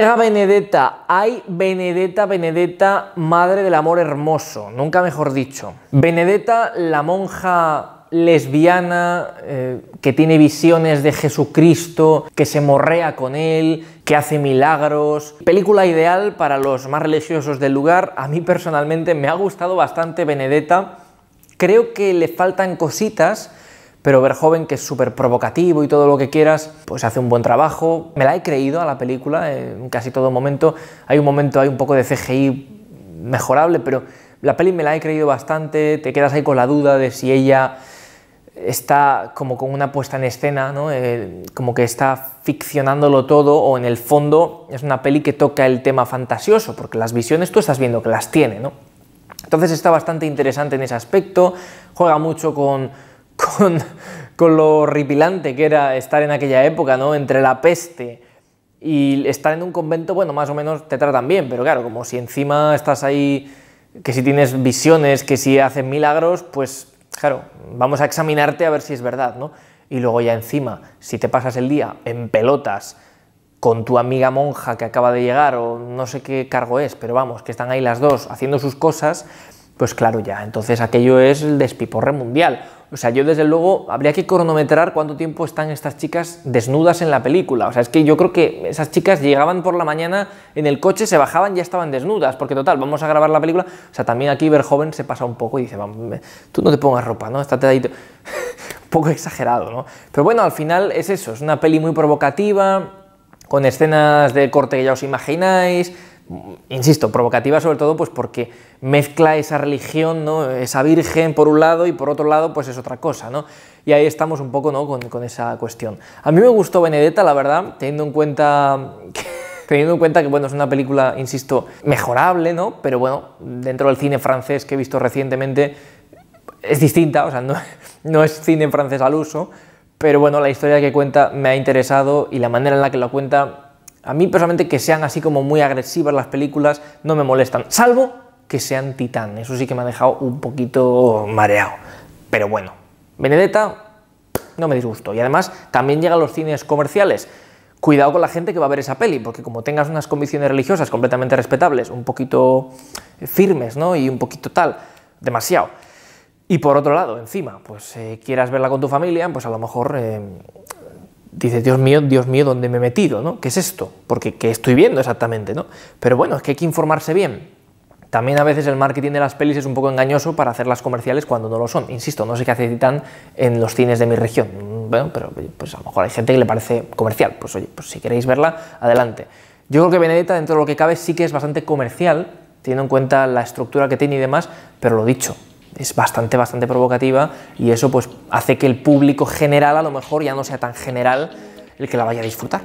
Llega Benedetta, hay Benedetta, Benedetta, madre del amor hermoso, nunca mejor dicho. Benedetta, la monja lesbiana eh, que tiene visiones de Jesucristo, que se morrea con él, que hace milagros. Película ideal para los más religiosos del lugar. A mí personalmente me ha gustado bastante Benedetta. Creo que le faltan cositas, pero ver joven que es súper provocativo y todo lo que quieras, pues hace un buen trabajo. Me la he creído a la película en casi todo momento. Hay un momento, hay un poco de CGI mejorable, pero la peli me la he creído bastante. Te quedas ahí con la duda de si ella está como con una puesta en escena, ¿no? Eh, como que está ficcionándolo todo o en el fondo es una peli que toca el tema fantasioso, porque las visiones tú estás viendo que las tiene. ¿no? Entonces está bastante interesante en ese aspecto, juega mucho con con, lo horripilante que era estar en aquella época, ¿no? Entre la peste y estar en un convento, bueno, más o menos te tratan bien, pero claro, como si encima estás ahí, que si tienes visiones, que si haces milagros, pues claro, vamos a examinarte a ver si es verdad, ¿no? Y luego ya encima, si te pasas el día en pelotas con tu amiga monja que acaba de llegar o no sé qué cargo es, pero vamos, que están ahí las dos haciendo sus cosas, pues claro, ya, entonces aquello es el despiporre mundial. O sea, yo desde luego habría que cronometrar cuánto tiempo están estas chicas desnudas en la película. O sea, es que yo creo que esas chicas llegaban por la mañana en el coche, se bajaban y ya estaban desnudas, porque total, vamos a grabar la película. O sea, también aquí joven se pasa un poco y dice, tú no te pongas ropa, ¿no? Estate ahí. un poco exagerado, ¿no? Pero bueno, al final es eso, es una peli muy provocativa, con escenas de corte que ya os imagináis, insisto, provocativa sobre todo pues porque mezcla esa religión, ¿no? esa virgen por un lado y por otro lado pues es otra cosa, ¿no? Y ahí estamos un poco ¿no? con, esa cuestión. A mí me gustó Benedetta, la verdad, teniendo en cuenta que teniendo en cuenta que, bueno, es una película, insisto, mejorable, ¿no? Pero bueno, dentro del cine francés que he visto recientemente, es distinta, o sea, no, no es cine francés al uso, pero bueno, la historia que cuenta me ha interesado y la manera en la que lo cuenta a mí personalmente que sean así como muy agresivas las películas no me molestan, salvo que sean titán. Eso sí que me ha dejado un poquito mareado. Pero bueno, Benedetta no me disgusto. Y además también llega a los cines comerciales. Cuidado con la gente que va a ver esa peli, porque como tengas unas convicciones religiosas completamente respetables, un poquito firmes, ¿no? Y un poquito tal, demasiado. Y por otro lado, encima, pues eh, quieras verla con tu familia, pues a lo mejor eh, Dice, Dios mío, Dios mío, ¿dónde me he metido? ¿no? ¿Qué es esto? Porque ¿qué estoy viendo exactamente? ¿no? Pero bueno, es que hay que informarse bien. También a veces el marketing de las pelis es un poco engañoso para hacerlas comerciales cuando no lo son. Insisto, no sé qué hace Titán en los cines de mi región. Mm, bueno, pero pues a lo mejor hay gente que le parece comercial. Pues oye, pues si queréis verla, adelante. Yo creo que Benedetta, dentro de lo que cabe, sí que es bastante comercial, teniendo en cuenta la estructura que tiene y demás, pero lo dicho, es bastante, bastante provocativa y eso pues hace que el público general a lo mejor ya no sea tan general el que la vaya a disfrutar.